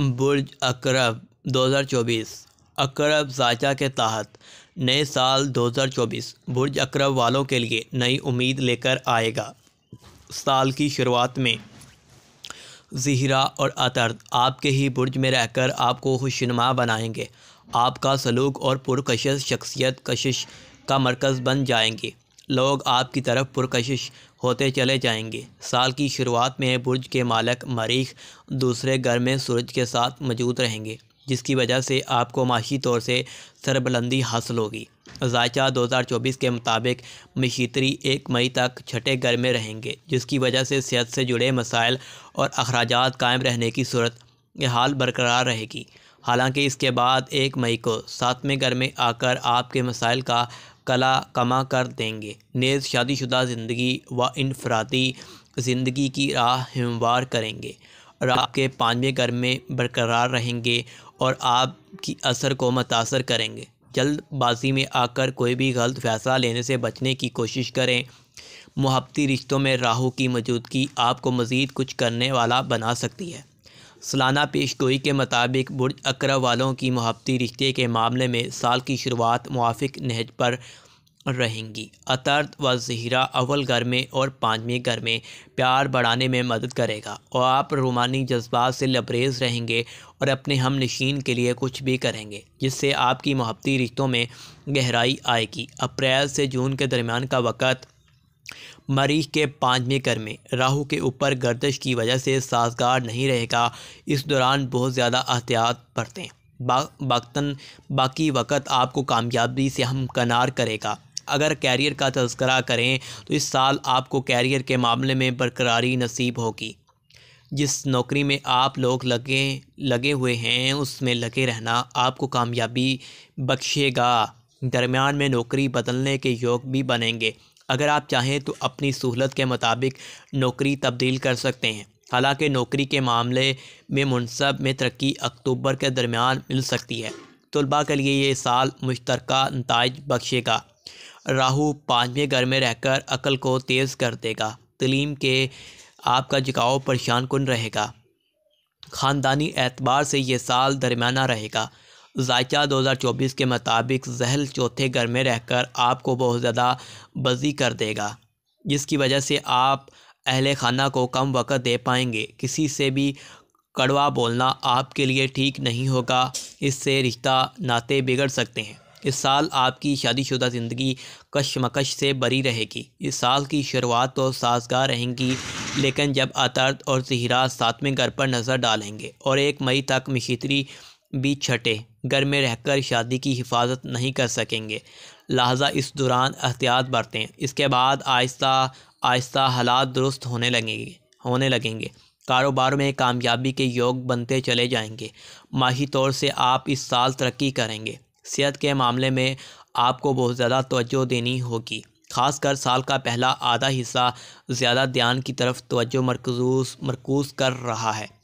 बुर्ज अकरब 2024 अकरब जायचा के तहत नए साल 2024 बुर्ज अकरब वालों के लिए नई उम्मीद लेकर आएगा साल की शुरुआत में जहरा और अतर्द आपके ही बुर्ज में रहकर आपको खुशनुमा बनाएंगे आपका सलूक और पुरकश शख्सियत कशिश का मरकज़ बन जाएंगे लोग आपकी तरफ पुरकशिश होते चले जाएंगे साल की शुरुआत में बुर्ज के मालक मरीख दूसरे घर में सूरज के साथ मौजूद रहेंगे जिसकी वजह से आपको माशी तौर से सरबलंदी हासिल होगी जायचा 2024 के मुताबिक मशीतरी एक मई तक छठे घर में रहेंगे जिसकी वजह से सेहत से जुड़े मसाइल और अखराज कायम रहने की सूरत हाल बरकरार रहेगी हालांकि इसके बाद एक मई को सातवें घर में आकर आपके मसाइल का कला कमा कर देंगे नेज शादीशुदा ज़िंदगी व इनफरादी ज़िंदगी की राह हमवार करेंगे और आपके पाँचवें घर में बरकरार रहेंगे और आपकी असर को मुतासर करेंगे जल्दबाजी में आकर कोई भी गलत फैसला लेने से बचने की कोशिश करें महब्ती रिश्तों में राहू की मौजूदगी आपको मज़ीद कुछ करने वाला बना सकती है सालाना पेश गोई के मुताबिक बुर्ज अकरा वालों की महबती रिश्ते के मामले में साल की शुरुआत मुआफ़ नहज पर रहेंगी अतर्द व जहरा अव्वल घर में और पाँचवें घर में प्यार बढ़ाने में मदद करेगा और आप रूमानी जज्बात से लबरेज रहेंगे और अपने हम नशीन के लिए कुछ भी करेंगे जिससे आपकी महबती रिश्तों में गहराई आएगी अप्रैल से जून के दरमियान का वक़्त मरीज के पाँचवें कर में राहु के ऊपर गर्दश की वजह से साजगार नहीं रहेगा इस दौरान बहुत ज़्यादा एहतियात बरतें बाक्तन बाकी वक़्त आपको कामयाबी से हमकनार करेगा अगर कैरियर का तस्करा करें तो इस साल आपको कैरियर के मामले में बरकरारी नसीब होगी जिस नौकरी में आप लोग लगे लगे हुए हैं उसमें लगे रहना आपको कामयाबी बख्शेगा दरमियान में नौकरी बदलने के योग भी बनेंगे अगर आप चाहें तो अपनी सहूलत के मुताबिक नौकरी तब्दील कर सकते हैं हालांकि नौकरी के मामले में मनसब में तरक्की अक्टूबर के दरमियान मिल सकती है तलबा के लिए ये साल मुश्तरक नतज बख्शेगा राहु पाँचवें घर में रहकर अकल को तेज़ कर देगा तलीम के आपका जगाव परेशान कन रहेगा ख़ानदानी एतबार से ये साल दरमियाना रहेगा जायचा 2024 के मुताबिक जहल चौथे घर में रहकर आपको बहुत ज़्यादा बजी कर देगा जिसकी वजह से आप अहल खाना को कम वक्त दे पाएंगे किसी से भी कड़वा बोलना आपके लिए ठीक नहीं होगा इससे रिश्ता नाते बिगड़ सकते हैं इस साल आपकी शादीशुदा ज़िंदगी कशमकश से बरी रहेगी इस साल की शुरुआत तो साजगार रहेंगी लेकिन जब अतर्द और जहरा सातवें घर पर नज़र डालेंगे और एक मई तक मिशित्री भी छटे घर में रहकर शादी की हिफाजत नहीं कर सकेंगे लिहाजा इस दौरान एहतियात बरतें इसके बाद आहिस्ता आहिस्ता हालात दुरुस्त होने लगेंगे होने लगेंगे कारोबार में कामयाबी के योग बनते चले जाएंगे माही तौर से आप इस साल तरक्की करेंगे सेहत के मामले में आपको बहुत ज़्यादा तोज्जो देनी होगी खासकर साल का पहला आधा हिस्सा ज़्यादा ध्यान की तरफ तोज्जो मरकूस मरकूज कर रहा है